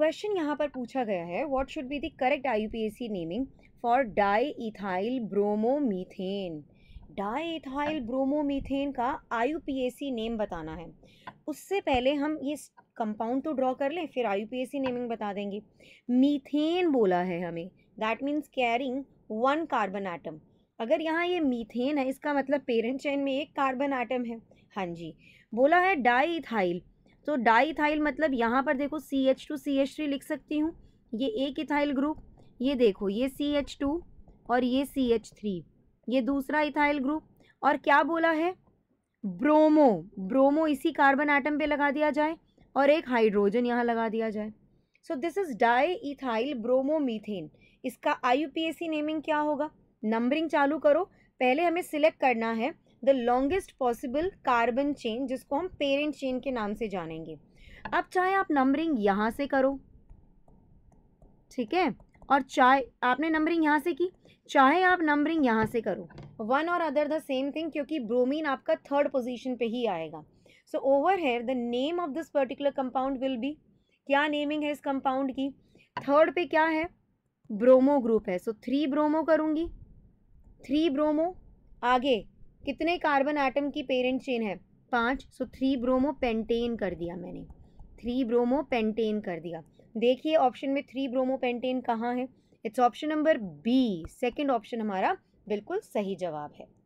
question यहाँ पर पूछा गया है what should be the correct IUPAC naming for di ethyl bromomethane di ethyl bromomethane का आईयूपीएसी नेम बताना है उससे पहले हम ये कंपाउंड तो ड्रॉ कर लें फिर आईयूपीएसी नेमिंग बता देंगे मीथेन बोला है हमें that means carrying one carbon atom अगर यहाँ ये मीथेन है इसका मतलब पेरेंट चैन में एक कार्बन आइटम है हाँ जी बोला है डाई इथाइल तो डाईथाइल मतलब यहाँ पर देखो C H two C H three लिख सकती हूँ ये एक इथाइल ग्रुप ये देखो ये सी एच टू और ये सी एच थ्री ये दूसरा इथाइल ग्रुप और क्या बोला है ब्रोमो ब्रोमो इसी कार्बन आइटम पे लगा दिया जाए और एक हाइड्रोजन यहाँ लगा दिया जाए so this is di ethyl bromomethane इसका आई नेमिंग क्या होगा नंबरिंग चालू करो पहले हमें सिलेक्ट करना है the longest possible carbon chain जिसको हम पेरेंट चेन के नाम से जानेंगे अब चाहे आप नंबरिंग यहाँ से करो ठीक है और चाहे आपने नंबरिंग यहाँ से की चाहे आप नंबरिंग यहाँ से करो वन और अदर द सेम थिंग क्योंकि ब्रोमीन आपका थर्ड पोजीशन पे ही आएगा so over here the name of this particular compound will be क्या नेमिंग है इस कंपाउंड की थर्ड पे क्या है ब्रोमो ग्रुप है सो थ्री ब्रोमो करूँगी थ्री ब्रोमो आगे कितने कार्बन आइटम की पेरेंट चेन है पाँच सो थ्री ब्रोमो पेंटेन कर दिया मैंने थ्री ब्रोमो पेंटेन कर दिया देखिए ऑप्शन में थ्री ब्रोमो पेंटेन कहाँ है it's option number B second option हमारा बिल्कुल सही जवाब है